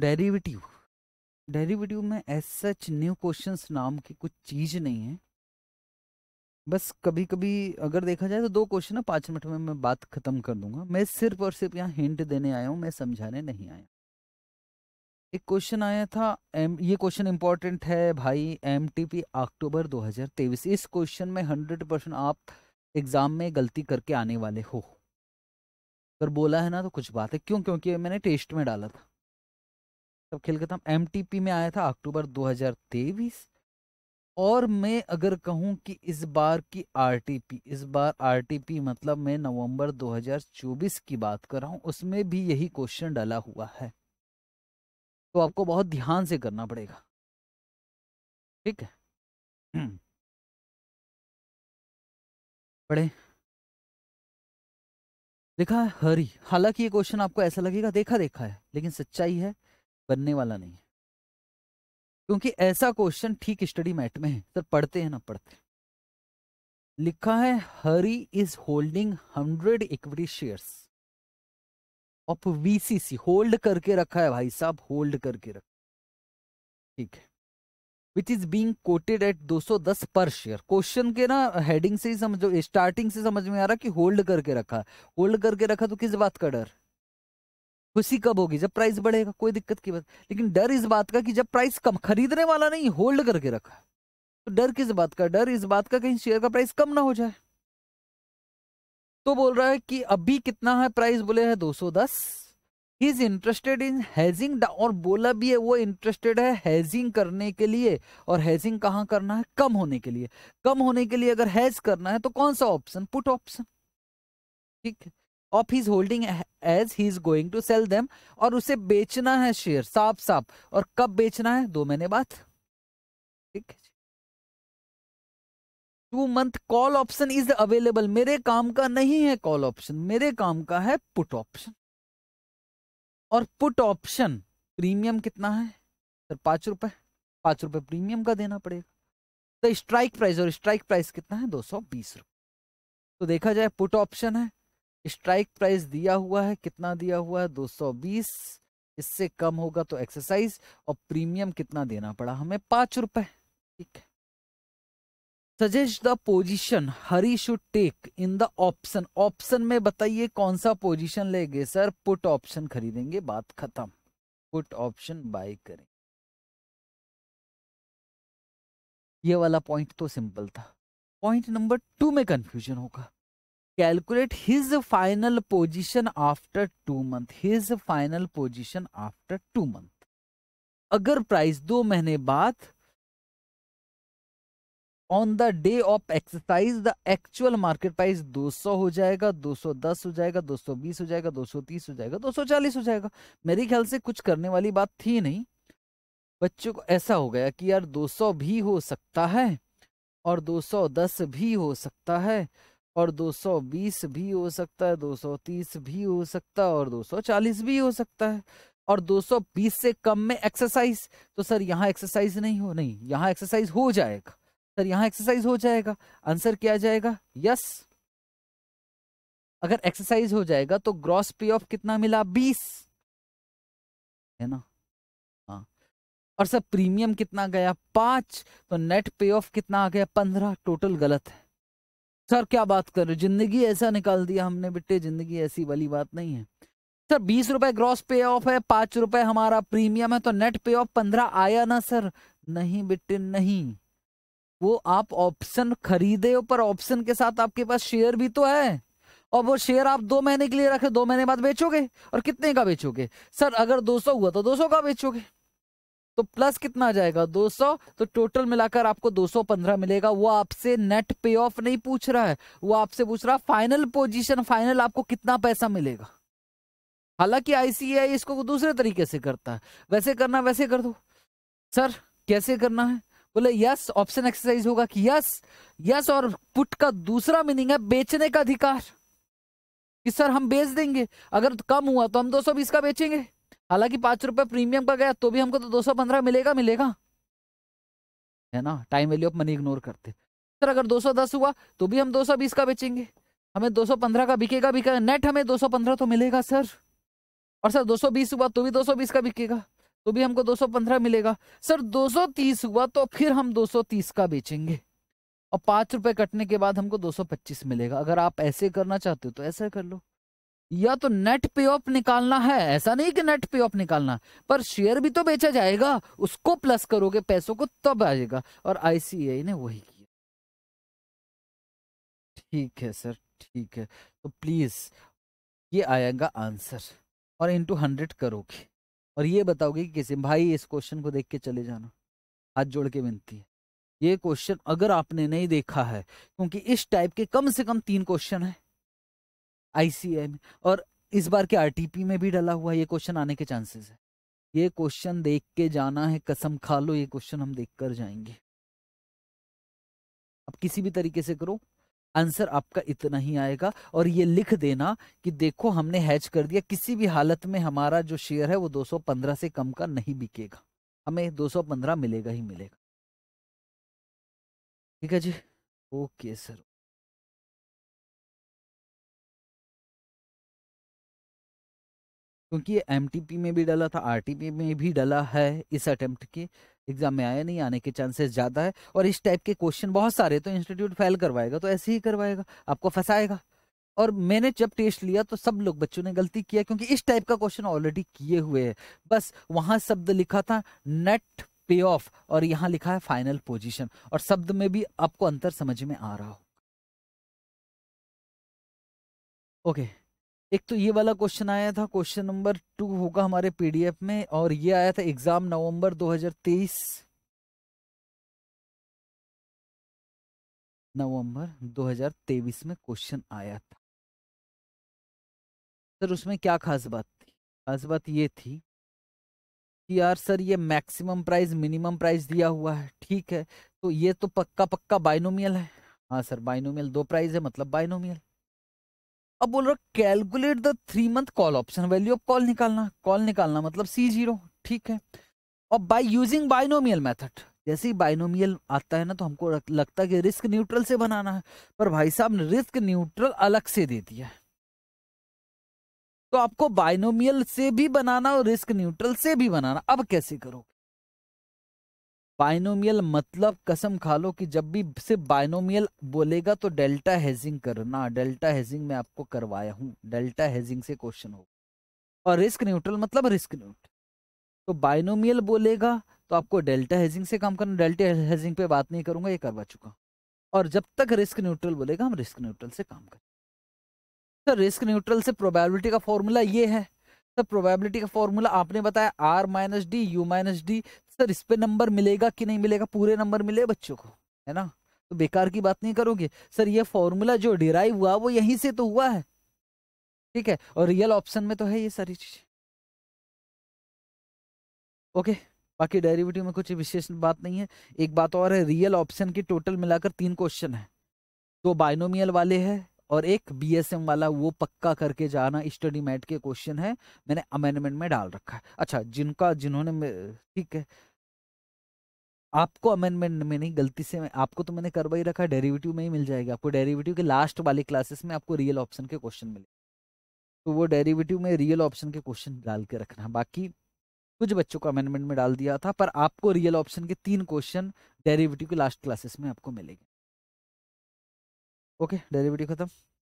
Derivative derivative में as such new question नाम की कुछ चीज़ नहीं है बस कभी कभी अगर देखा जाए तो दो क्वेश्चन है पाँच मिनट में मैं बात खत्म कर दूंगा मैं सिर्फ और सिर्फ यहाँ हिंट देने आया हूँ मैं समझाने नहीं आया एक क्वेश्चन आया था एम ये क्वेश्चन इंपॉर्टेंट है भाई एम टी पी अक्टूबर 2023 इस क्वेश्चन में हंड्रेड परसेंट आप एग्ज़ाम में गलती करके आने वाले हो अगर बोला है ना तो कुछ बात है क्यों क्योंकि मैंने टेस्ट में डाला था तब खेल था एम में आया था अक्टूबर दो और मैं अगर कहूं कि इस बार की आरटीपी इस बार आरटीपी मतलब मैं नवंबर 2024 की बात कर रहा हूं उसमें भी यही क्वेश्चन डाला हुआ है तो आपको बहुत ध्यान से करना पड़ेगा ठीक है पढ़े लिखा है हरी हालांकि ये क्वेश्चन आपको ऐसा लगेगा देखा देखा है लेकिन सच्चाई है बनने वाला नहीं है क्योंकि ऐसा क्वेश्चन ठीक स्टडी मैट में है सर पढ़ते हैं ना पढ़ते हैं लिखा है Hari is holding hundred equity shares of VCC hold करके रखा है भाई साहब होल्ड करके रखा ठीक है which is being quoted at 210 पर शेयर क्वेश्चन के ना हेडिंग से ही समझो स्टार्टिंग से समझ में आ रहा कि होल्ड करके रखा होल्ड करके रखा तो किस बात का डर खुशी कब होगी जब प्राइस बढ़ेगा कोई दिक्कत की बात लेकिन डर इस बात का कि जब प्राइस कम खरीदने वाला नहीं होल्ड करके रखा तो डर किस बात का डर इस बात का कहीं शेयर का प्राइस कम ना हो जाए तो बोल रहा है कि अभी कितना है प्राइस बोले है 210 he is interested in hedging और बोला भी है वो इंटरेस्टेड है हैजिंग करने के लिए और हैजिंग कहाँ करना है कम होने के लिए कम होने के लिए अगर हैज करना है तो कौन सा ऑप्शन पुट ऑप्शन ठीक है of his holding as he is going to sell them और उसे बेचना है शेयर साफ साफ और कब बेचना है दो महीने बाद ठीक है two month call option is available मेरे काम का नहीं है कॉल ऑप्शन मेरे काम का है पुट ऑप्शन और पुट ऑप्शन प्रीमियम कितना है सर पांच रुपए पांच रुपए प्रीमियम का देना पड़ेगा तो स्ट्राइक प्राइस और स्ट्राइक प्राइस कितना है दो सौ बीस रुपए तो देखा जाए पुट ऑप्शन है स्ट्राइक प्राइस दिया हुआ है कितना दिया हुआ है 220 इससे कम होगा तो एक्सरसाइज और प्रीमियम कितना देना पड़ा हमें पांच रुपए ठीक है suggest the position Hari should take in the option option में बताइए कौन सा पोजिशन लेंगे सर पुट ऑप्शन खरीदेंगे बात खत्म पुट ऑप्शन बाय करें ये वाला पॉइंट तो सिंपल था पॉइंट नंबर टू में कंफ्यूजन होगा calculate his final position after two month his final position after two month अगर प्राइस दो महीने बाद on the day of exercise the actual market price 200 हो जाएगा 210 हो जाएगा 220 हो जाएगा 230 हो जाएगा 240 हो जाएगा मेरे ख्याल से कुछ करने वाली बात थी नहीं बच्चों को ऐसा हो गया कि यार 200 भी हो सकता है और 210 भी हो सकता है और 220 भी हो सकता है 230 भी हो सकता है और 240 भी हो सकता है और 220 से कम में एक्सरसाइज तो सर यहाँ एक्सरसाइज नहीं हो नहीं यहाँ एक्सरसाइज हो जाएगा सर यहाँ एक्सरसाइज हो जाएगा आंसर क्या जाएगा यस अगर एक्सरसाइज हो जाएगा तो ग्रॉस पे ऑफ कितना मिला बीस है ना हाँ और सर प्रीमियम कितना गया पांच तो नेट पे ऑफ कितना आ गया पंद्रह टोटल गलत है सर क्या बात कर रहे जिंदगी ऐसा निकाल दिया हमने बिट्टे जिंदगी ऐसी वाली बात नहीं है सर बीस रुपए ग्रॉस पे ऑफ है पांच रुपए हमारा प्रीमियम है तो नेट पे ऑफ पंद्रह आया ना सर नहीं बिट्टे नहीं वो आप ऑप्शन खरीदे हो पर ऑप्शन के साथ आपके पास शेयर भी तो है और वो शेयर आप दो महीने के लिए रखे दो महीने बाद बेचोगे और कितने का बेचोगे सर अगर 200 हुआ तो 200 का बेचोगे तो प्लस कितना आ जाएगा 200 तो टोटल मिलाकर आपको 215 मिलेगा वो आपसे नेट पे ऑफ नहीं पूछ रहा है वो आपसे पूछ रहा फाइनल पोजीशन फाइनल आपको कितना पैसा मिलेगा हालांकि आईसीआई इसको दूसरे तरीके से करता है वैसे करना वैसे कर दो सर कैसे करना है बोले यस ऑप्शन एक्सरसाइज होगा कि यस यस और पुट का दूसरा मीनिंग है बेचने का अधिकार कि सर हम बेच देंगे अगर कम हुआ तो हम दो का बेचेंगे हालांकि पांच रुपये प्रीमियम का गया तो भी हमको तो दो सौ पंद्रह मिलेगा मिलेगा है ना time value of money ignore करते सर अगर दो सौ दस हुआ तो भी हम दो सौ बीस का बेचेंगे हमें दो सौ पंद्रह का बिकेगा बिकेगा नेट हमें दो सौ पंद्रह तो मिलेगा सर और सर दो सौ बीस हुआ तो भी दो सौ बीस का बिकेगा तो भी हमको दो सौ पंद्रह मिलेगा सर दो सौ तीस हुआ तो फिर हम दो सौ तीस का बेचेंगे और पाँच रुपये कटने के बाद हमको दो सौ पच्चीस मिलेगा अगर आप ऐसे करना चाहते हो तो ऐसा कर लो या तो नेट पे ऑफ निकालना है ऐसा नहीं कि नेट पे ऑफ निकालना पर शेयर भी तो बेचा जाएगा उसको प्लस करोगे पैसों को तब आएगा और आईसीआई ने वही किया ठीक है सर ठीक है तो प्लीज ये आएगा आंसर और इनटू हंड्रेड करोगे और ये बताओगे कि किसी भाई इस क्वेश्चन को देख के चले जाना हाथ जोड़ के विनती है ये क्वेश्चन अगर आपने नहीं देखा है क्योंकि इस टाइप के कम से कम तीन क्वेश्चन है में और इस बार के आरटीपी में भी डला हुआ ये क्वेश्चन आने के चांसेस है ये क्वेश्चन देख के जाना है कसम खा लो ये क्वेश्चन हम देख कर जाएंगे अब किसी भी तरीके से करो आंसर आपका इतना ही आएगा और ये लिख देना कि देखो हमने हैच कर दिया किसी भी हालत में हमारा जो शेयर है वो 215 से कम का नहीं बिकेगा हमें 215 मिलेगा ही मिलेगा ठीक है जी ओके सर क्योंकि एम में भी डला था आर में भी डला है इस अटैम्प्ट के एग्जाम में आया नहीं आने के चांसेस ज़्यादा है और इस टाइप के क्वेश्चन बहुत सारे तो इंस्टीट्यूट फेल करवाएगा तो ऐसे ही करवाएगा आपको फंसाएगा और मैंने जब टेस्ट लिया तो सब लोग बच्चों ने गलती किया क्योंकि इस टाइप का क्वेश्चन ऑलरेडी किए हुए है बस वहाँ शब्द लिखा था नेट पे ऑफ और यहाँ लिखा है फाइनल पोजिशन और शब्द में भी आपको अंतर समझ में आ रहा हो ओके okay. एक तो ये वाला क्वेश्चन आया था क्वेश्चन नंबर टू होगा हमारे पीडीएफ में और ये आया था एग्जाम नवंबर 2023 नवंबर 2023 में क्वेश्चन आया था सर उसमें क्या खास बात थी खास बात ये थी कि यार सर ये मैक्सिमम प्राइस मिनिमम प्राइस दिया हुआ है ठीक है तो ये तो पक्का पक्का बाइनोमियल है हाँ सर बाइनोमियल दो प्राइस है मतलब बाइनोमियल अब बोल रहा calculate the three month call option value of call निकालना कॉल निकालना मतलब सी जीरो ठीक है और बाय यूजिंग बाइनोमियल मेथड जैसे ही बाइनोमियल आता है ना तो हमको लगता है कि रिस्क न्यूट्रल से बनाना है पर भाई साहब ने रिस्क न्यूट्रल अलग से दे दिया तो आपको बाइनोमियल से भी बनाना और रिस्क न्यूट्रल से भी बनाना अब कैसे करोगे बाइनोमियल मतलब कसम खा लो कि जब भी सिर्फ बाइनोमियल बोलेगा तो डेल्टा हेजिंग करना डेल्टा हेजिंग में आपको करवाया हूँ डेल्टा हेजिंग से क्वेश्चन होगा और रिस्क न्यूट्रल मतलब रिस्क न्यूट्रल तो बाइनोमियल बोलेगा तो आपको डेल्टा हेजिंग से काम करना डेल्टा हेजिंग पे बात नहीं करूंगा ये करवा चुका और जब तक रिस्क न्यूट्रल बोलेगा हम रिस्क न्यूट्रल से काम करें सर तो रिस्क न्यूट्रल से प्रोबेबिलिटी का फॉर्मूला ये है सर तो प्रोबेबिलिटी का फॉर्मूला आपने बताया R minus D U minus D sir इस पे नंबर मिलेगा कि नहीं मिलेगा पूरे नंबर मिले बच्चों को है ना तो बेकार की बात नहीं करोगे सर ये फॉर्मूला जो डिराइव हुआ वो यहीं से तो हुआ है ठीक है और रियल ऑप्शन में तो है ये सारी चीजें ओके बाकी डेरिवेटिव में कुछ विशेष बात नहीं है एक बात और है रियल ऑप्शन की टोटल मिलाकर तीन क्वेश्चन है दो तो बाइनोमियल वाले है और एक बी वाला वो पक्का करके जाना स्टडी मैट के क्वेश्चन है मैंने अमेंडमेंट में डाल रखा है अच्छा जिनका जिन्होंने ठीक है आपको अमेंडमेंट में नहीं गलती से मैं आपको तो मैंने करवा ही रखा डेरिवेटिव में ही मिल जाएगा आपको डेरिवेटिव के लास्ट वाली क्लासेस में आपको रियल ऑप्शन के क्वेश्चन मिले तो वो डेरिवेटिव में रियल ऑप्शन के क्वेश्चन डाल के रखना बाकी कुछ बच्चों को अमेंडमेंट में डाल दिया था पर आपको रियल ऑप्शन के तीन क्वेश्चन डेरिवेटिव के लास्ट क्लासेस में आपको मिलेगा ओके डेरिवेटिव खत्म